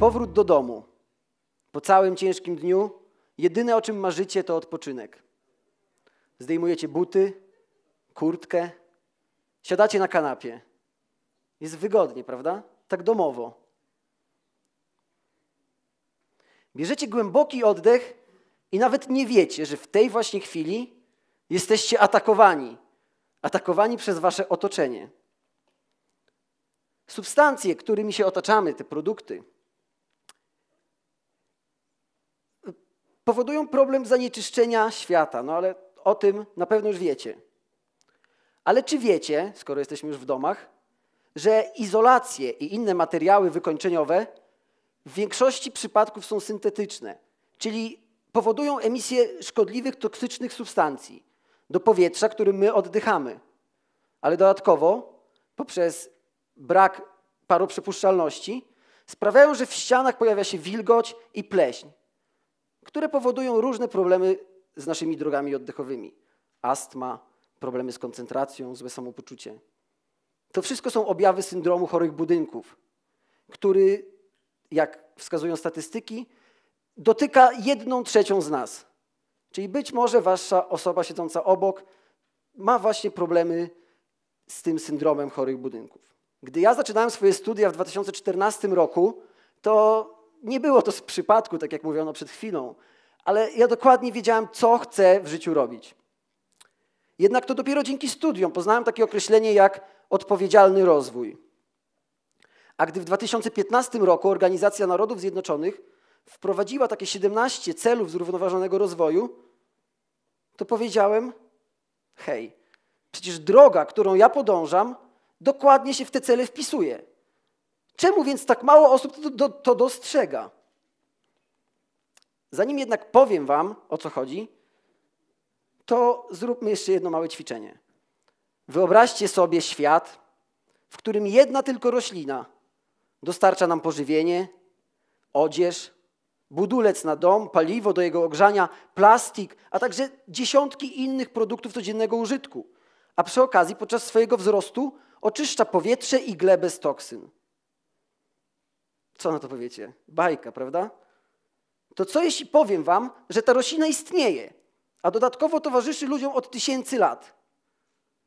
Powrót do domu. Po całym ciężkim dniu jedyne o czym marzycie to odpoczynek. Zdejmujecie buty, kurtkę, siadacie na kanapie. Jest wygodnie, prawda? Tak domowo. Bierzecie głęboki oddech i nawet nie wiecie, że w tej właśnie chwili jesteście atakowani. Atakowani przez wasze otoczenie. Substancje, którymi się otaczamy, te produkty, powodują problem zanieczyszczenia świata, no ale o tym na pewno już wiecie. Ale czy wiecie, skoro jesteśmy już w domach, że izolacje i inne materiały wykończeniowe w większości przypadków są syntetyczne, czyli powodują emisję szkodliwych, toksycznych substancji do powietrza, którym my oddychamy. Ale dodatkowo, poprzez brak paroprzepuszczalności, sprawiają, że w ścianach pojawia się wilgoć i pleśń które powodują różne problemy z naszymi drogami oddechowymi. Astma, problemy z koncentracją, złe samopoczucie. To wszystko są objawy syndromu chorych budynków, który, jak wskazują statystyki, dotyka jedną trzecią z nas. Czyli być może wasza osoba siedząca obok ma właśnie problemy z tym syndromem chorych budynków. Gdy ja zaczynałem swoje studia w 2014 roku, to nie było to z przypadku, tak jak mówiono przed chwilą, ale ja dokładnie wiedziałem, co chcę w życiu robić. Jednak to dopiero dzięki studiom poznałem takie określenie jak odpowiedzialny rozwój. A gdy w 2015 roku Organizacja Narodów Zjednoczonych wprowadziła takie 17 celów zrównoważonego rozwoju, to powiedziałem: hej, przecież droga, którą ja podążam, dokładnie się w te cele wpisuje. Czemu więc tak mało osób to, to, to dostrzega? Zanim jednak powiem Wam, o co chodzi, to zróbmy jeszcze jedno małe ćwiczenie. Wyobraźcie sobie świat, w którym jedna tylko roślina dostarcza nam pożywienie, odzież, budulec na dom, paliwo do jego ogrzania, plastik, a także dziesiątki innych produktów codziennego użytku. A przy okazji podczas swojego wzrostu oczyszcza powietrze i glebę z toksyn. Co na to powiecie? Bajka, prawda? To co jeśli powiem wam, że ta roślina istnieje, a dodatkowo towarzyszy ludziom od tysięcy lat?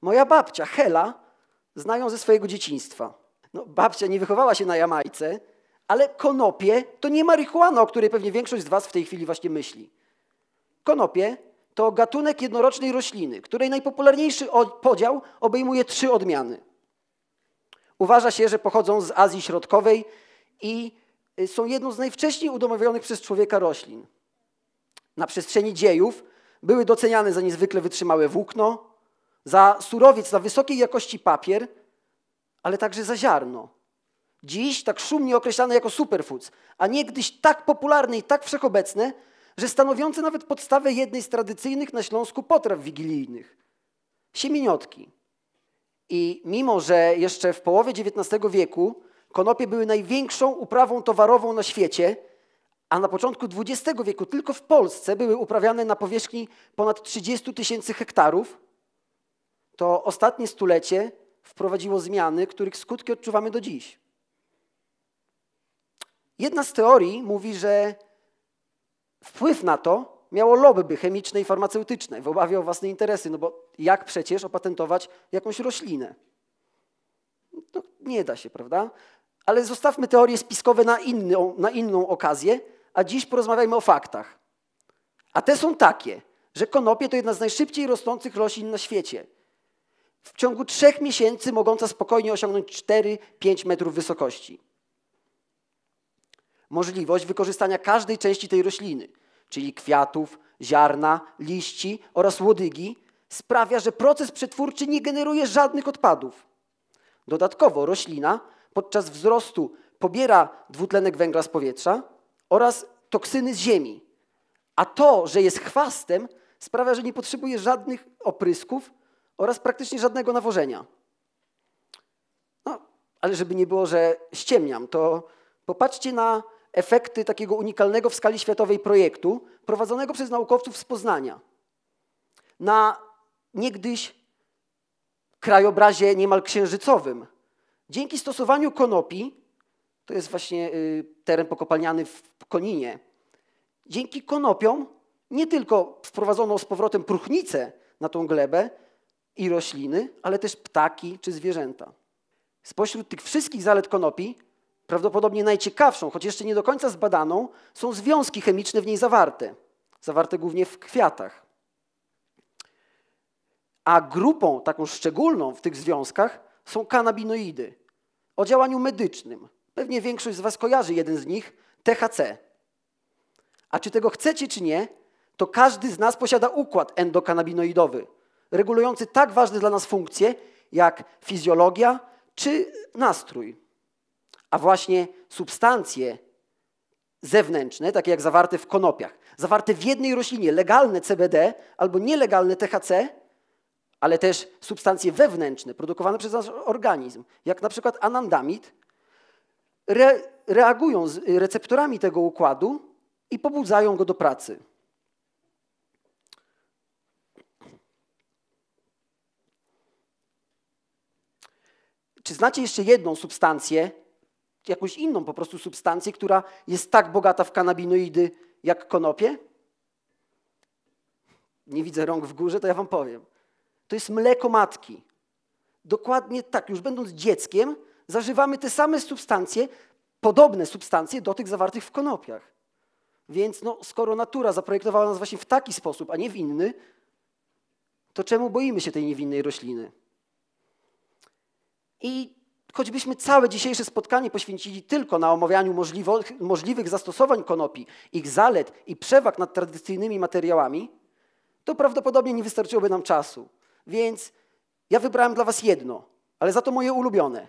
Moja babcia, Hela, znają ze swojego dzieciństwa. No, babcia nie wychowała się na Jamajce, ale konopie to nie marihuana, o której pewnie większość z was w tej chwili właśnie myśli. Konopie to gatunek jednorocznej rośliny, której najpopularniejszy podział obejmuje trzy odmiany. Uważa się, że pochodzą z Azji Środkowej i y, są jedną z najwcześniej udomowionych przez człowieka roślin. Na przestrzeni dziejów były doceniane za niezwykle wytrzymałe włókno, za surowiec na wysokiej jakości papier, ale także za ziarno. Dziś tak szumnie określane jako superfoods, a niegdyś tak popularne i tak wszechobecne, że stanowiące nawet podstawę jednej z tradycyjnych na Śląsku potraw wigilijnych. Siemieniotki. I mimo, że jeszcze w połowie XIX wieku konopie były największą uprawą towarową na świecie, a na początku XX wieku tylko w Polsce były uprawiane na powierzchni ponad 30 tysięcy hektarów, to ostatnie stulecie wprowadziło zmiany, których skutki odczuwamy do dziś. Jedna z teorii mówi, że wpływ na to miało lobby chemiczne i farmaceutyczne w obawie o własne interesy, no bo jak przecież opatentować jakąś roślinę? No, nie da się, prawda? Ale zostawmy teorie spiskowe na, inną, na inną okazję, a dziś porozmawiajmy o faktach. A te są takie, że konopie to jedna z najszybciej rosnących roślin na świecie. W ciągu trzech miesięcy mogąca spokojnie osiągnąć 4-5 metrów wysokości. Możliwość wykorzystania każdej części tej rośliny, czyli kwiatów, ziarna, liści oraz łodygi, sprawia, że proces przetwórczy nie generuje żadnych odpadów. Dodatkowo roślina podczas wzrostu pobiera dwutlenek węgla z powietrza oraz toksyny z ziemi. A to, że jest chwastem, sprawia, że nie potrzebuje żadnych oprysków oraz praktycznie żadnego nawożenia. No, ale żeby nie było, że ściemniam, to popatrzcie na efekty takiego unikalnego w skali światowej projektu prowadzonego przez naukowców z Poznania. Na niegdyś krajobrazie niemal księżycowym Dzięki stosowaniu konopi, to jest właśnie y, teren pokopalniany w Koninie, dzięki konopiom nie tylko wprowadzono z powrotem próchnicę na tą glebę i rośliny, ale też ptaki czy zwierzęta. Spośród tych wszystkich zalet konopi, prawdopodobnie najciekawszą, choć jeszcze nie do końca zbadaną, są związki chemiczne w niej zawarte, zawarte głównie w kwiatach. A grupą taką szczególną w tych związkach są kanabinoidy o działaniu medycznym. Pewnie większość z Was kojarzy jeden z nich, THC. A czy tego chcecie, czy nie, to każdy z nas posiada układ endokanabinoidowy, regulujący tak ważne dla nas funkcje, jak fizjologia czy nastrój. A właśnie substancje zewnętrzne, takie jak zawarte w konopiach, zawarte w jednej roślinie, legalne CBD albo nielegalne THC, ale też substancje wewnętrzne produkowane przez nasz organizm, jak na przykład anandamid, re reagują z y, receptorami tego układu i pobudzają go do pracy. Czy znacie jeszcze jedną substancję, jakąś inną po prostu substancję, która jest tak bogata w kanabinoidy jak konopie? Nie widzę rąk w górze, to ja wam powiem to jest mleko matki. Dokładnie tak, już będąc dzieckiem, zażywamy te same substancje, podobne substancje do tych zawartych w konopiach. Więc no, skoro natura zaprojektowała nas właśnie w taki sposób, a nie w inny, to czemu boimy się tej niewinnej rośliny? I choćbyśmy całe dzisiejsze spotkanie poświęcili tylko na omawianiu możliwych zastosowań konopi, ich zalet i przewag nad tradycyjnymi materiałami, to prawdopodobnie nie wystarczyłoby nam czasu. Więc ja wybrałem dla Was jedno, ale za to moje ulubione.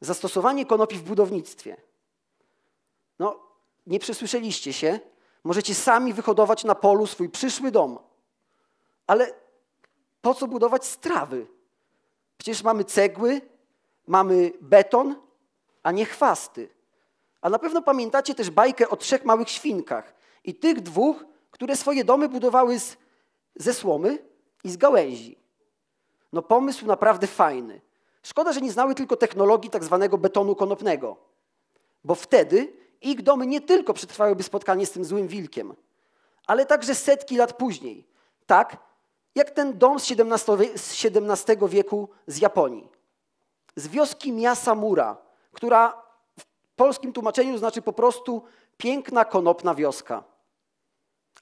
Zastosowanie konopi w budownictwie. No, nie przysłyszeliście się. Możecie sami wyhodować na polu swój przyszły dom. Ale po co budować strawy? Przecież mamy cegły, mamy beton, a nie chwasty. A na pewno pamiętacie też bajkę o trzech małych świnkach i tych dwóch, które swoje domy budowały z, ze słomy, i z gałęzi. No pomysł naprawdę fajny. Szkoda, że nie znały tylko technologii tak zwanego betonu konopnego, bo wtedy ich domy nie tylko przetrwałyby spotkanie z tym złym wilkiem, ale także setki lat później, tak jak ten dom z XVII wieku z Japonii. Z wioski Miasamura, która w polskim tłumaczeniu znaczy po prostu piękna konopna wioska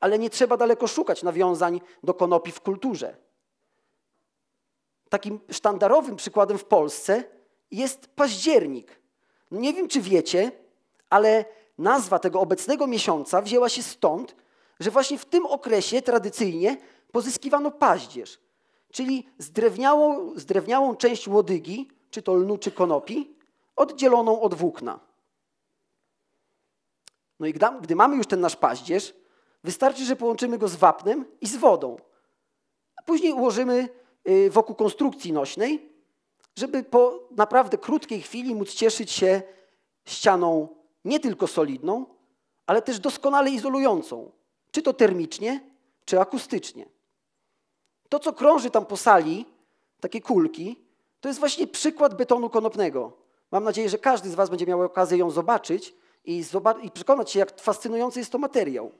ale nie trzeba daleko szukać nawiązań do konopi w kulturze. Takim sztandarowym przykładem w Polsce jest październik. No nie wiem, czy wiecie, ale nazwa tego obecnego miesiąca wzięła się stąd, że właśnie w tym okresie tradycyjnie pozyskiwano paździerz, czyli zdrewniałą, zdrewniałą część łodygi, czy to lnu, czy konopi, oddzieloną od włókna. No i gdy mamy już ten nasz paździerz, Wystarczy, że połączymy go z wapnem i z wodą. później ułożymy y, wokół konstrukcji nośnej, żeby po naprawdę krótkiej chwili móc cieszyć się ścianą nie tylko solidną, ale też doskonale izolującą, czy to termicznie, czy akustycznie. To, co krąży tam po sali, takie kulki, to jest właśnie przykład betonu konopnego. Mam nadzieję, że każdy z Was będzie miał okazję ją zobaczyć i, zobac i przekonać się, jak fascynujący jest to materiał.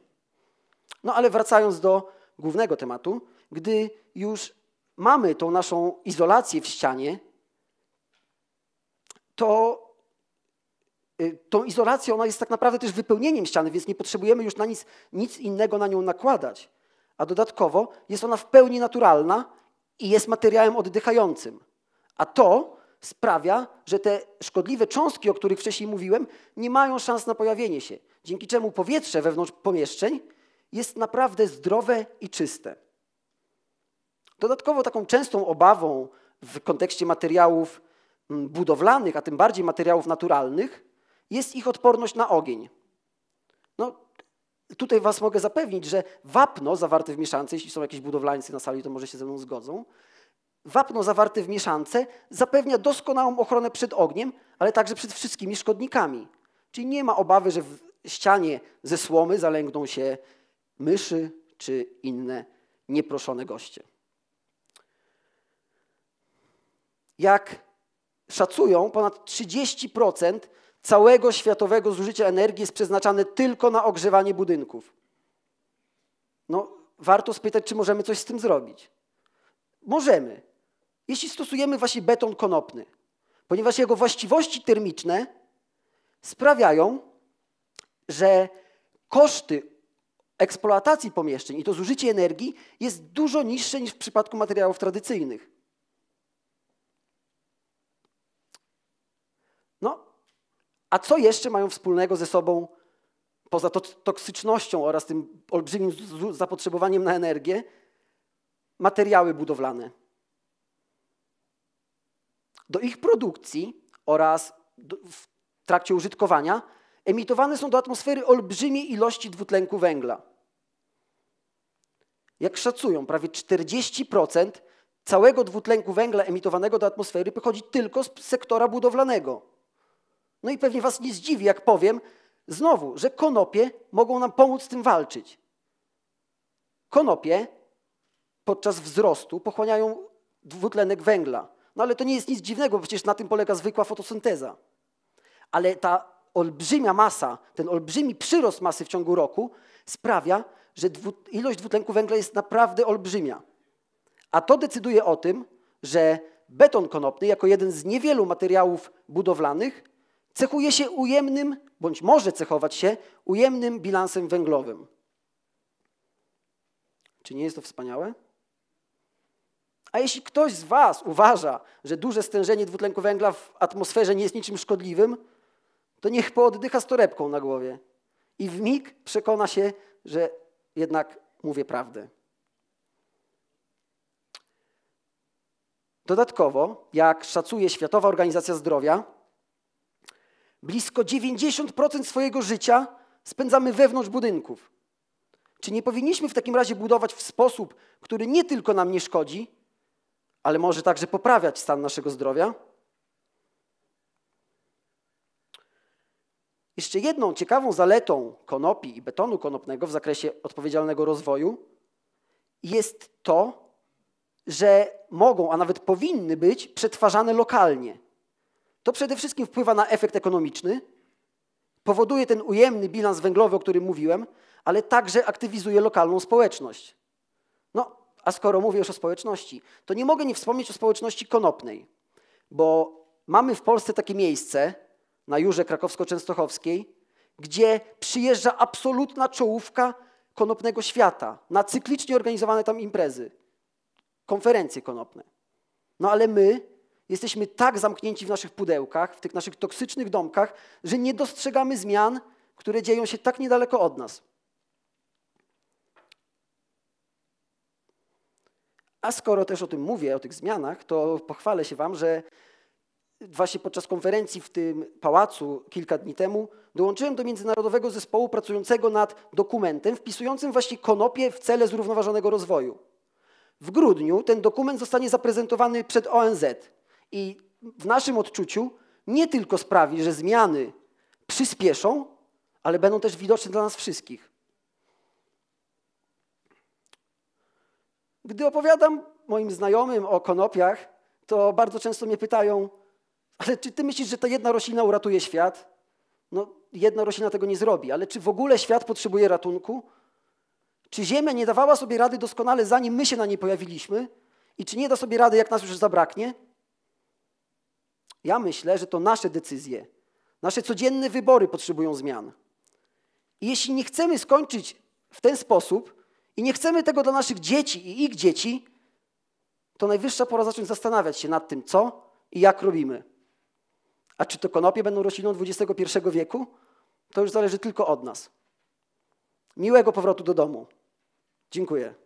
No ale wracając do głównego tematu, gdy już mamy tą naszą izolację w ścianie, to y, tą izolację ona jest tak naprawdę też wypełnieniem ściany, więc nie potrzebujemy już na nic, nic innego na nią nakładać. A dodatkowo jest ona w pełni naturalna i jest materiałem oddychającym. A to sprawia, że te szkodliwe cząstki, o których wcześniej mówiłem, nie mają szans na pojawienie się, dzięki czemu powietrze wewnątrz pomieszczeń jest naprawdę zdrowe i czyste. Dodatkowo taką częstą obawą w kontekście materiałów mm, budowlanych, a tym bardziej materiałów naturalnych, jest ich odporność na ogień. No, tutaj Was mogę zapewnić, że wapno zawarte w mieszance, jeśli są jakieś budowlańcy na sali, to może się ze mną zgodzą, wapno zawarte w mieszance zapewnia doskonałą ochronę przed ogniem, ale także przed wszystkimi szkodnikami. Czyli nie ma obawy, że w ścianie ze słomy zalęgną się myszy czy inne nieproszone goście. Jak szacują, ponad 30% całego światowego zużycia energii jest przeznaczane tylko na ogrzewanie budynków. No, warto spytać, czy możemy coś z tym zrobić. Możemy, jeśli stosujemy właśnie beton konopny, ponieważ jego właściwości termiczne sprawiają, że koszty eksploatacji pomieszczeń i to zużycie energii jest dużo niższe niż w przypadku materiałów tradycyjnych. No, a co jeszcze mają wspólnego ze sobą poza to, toksycznością oraz tym olbrzymim zapotrzebowaniem na energię, materiały budowlane. Do ich produkcji oraz w trakcie użytkowania emitowane są do atmosfery olbrzymie ilości dwutlenku węgla. Jak szacują, prawie 40% całego dwutlenku węgla emitowanego do atmosfery pochodzi tylko z sektora budowlanego. No i pewnie Was nie zdziwi, jak powiem znowu, że konopie mogą nam pomóc z tym walczyć. Konopie podczas wzrostu pochłaniają dwutlenek węgla. No ale to nie jest nic dziwnego, bo przecież na tym polega zwykła fotosynteza. Ale ta olbrzymia masa, ten olbrzymi przyrost masy w ciągu roku sprawia, że ilość dwutlenku węgla jest naprawdę olbrzymia. A to decyduje o tym, że beton konopny, jako jeden z niewielu materiałów budowlanych, cechuje się ujemnym, bądź może cechować się ujemnym bilansem węglowym. Czy nie jest to wspaniałe? A jeśli ktoś z Was uważa, że duże stężenie dwutlenku węgla w atmosferze nie jest niczym szkodliwym, to niech pooddycha z torebką na głowie i w mig przekona się, że jednak mówię prawdę. Dodatkowo, jak szacuje Światowa Organizacja Zdrowia, blisko 90% swojego życia spędzamy wewnątrz budynków. Czy nie powinniśmy w takim razie budować w sposób, który nie tylko nam nie szkodzi, ale może także poprawiać stan naszego zdrowia? Jeszcze jedną ciekawą zaletą konopi i betonu konopnego w zakresie odpowiedzialnego rozwoju jest to, że mogą, a nawet powinny być przetwarzane lokalnie. To przede wszystkim wpływa na efekt ekonomiczny, powoduje ten ujemny bilans węglowy, o którym mówiłem, ale także aktywizuje lokalną społeczność. No, a skoro mówię już o społeczności, to nie mogę nie wspomnieć o społeczności konopnej, bo mamy w Polsce takie miejsce, na Jurze Krakowsko-Częstochowskiej, gdzie przyjeżdża absolutna czołówka konopnego świata na cyklicznie organizowane tam imprezy, konferencje konopne. No ale my jesteśmy tak zamknięci w naszych pudełkach, w tych naszych toksycznych domkach, że nie dostrzegamy zmian, które dzieją się tak niedaleko od nas. A skoro też o tym mówię, o tych zmianach, to pochwalę się Wam, że właśnie podczas konferencji w tym pałacu kilka dni temu, dołączyłem do międzynarodowego zespołu pracującego nad dokumentem wpisującym właśnie konopie w cele zrównoważonego rozwoju. W grudniu ten dokument zostanie zaprezentowany przed ONZ i w naszym odczuciu nie tylko sprawi, że zmiany przyspieszą, ale będą też widoczne dla nas wszystkich. Gdy opowiadam moim znajomym o konopiach, to bardzo często mnie pytają, ale czy ty myślisz, że ta jedna roślina uratuje świat? No, jedna roślina tego nie zrobi, ale czy w ogóle świat potrzebuje ratunku? Czy Ziemia nie dawała sobie rady doskonale, zanim my się na niej pojawiliśmy? I czy nie da sobie rady, jak nas już zabraknie? Ja myślę, że to nasze decyzje, nasze codzienne wybory potrzebują zmian. I jeśli nie chcemy skończyć w ten sposób i nie chcemy tego dla naszych dzieci i ich dzieci, to najwyższa pora zacząć zastanawiać się nad tym, co i jak robimy. A czy to konopie będą rośliną XXI wieku? To już zależy tylko od nas. Miłego powrotu do domu. Dziękuję.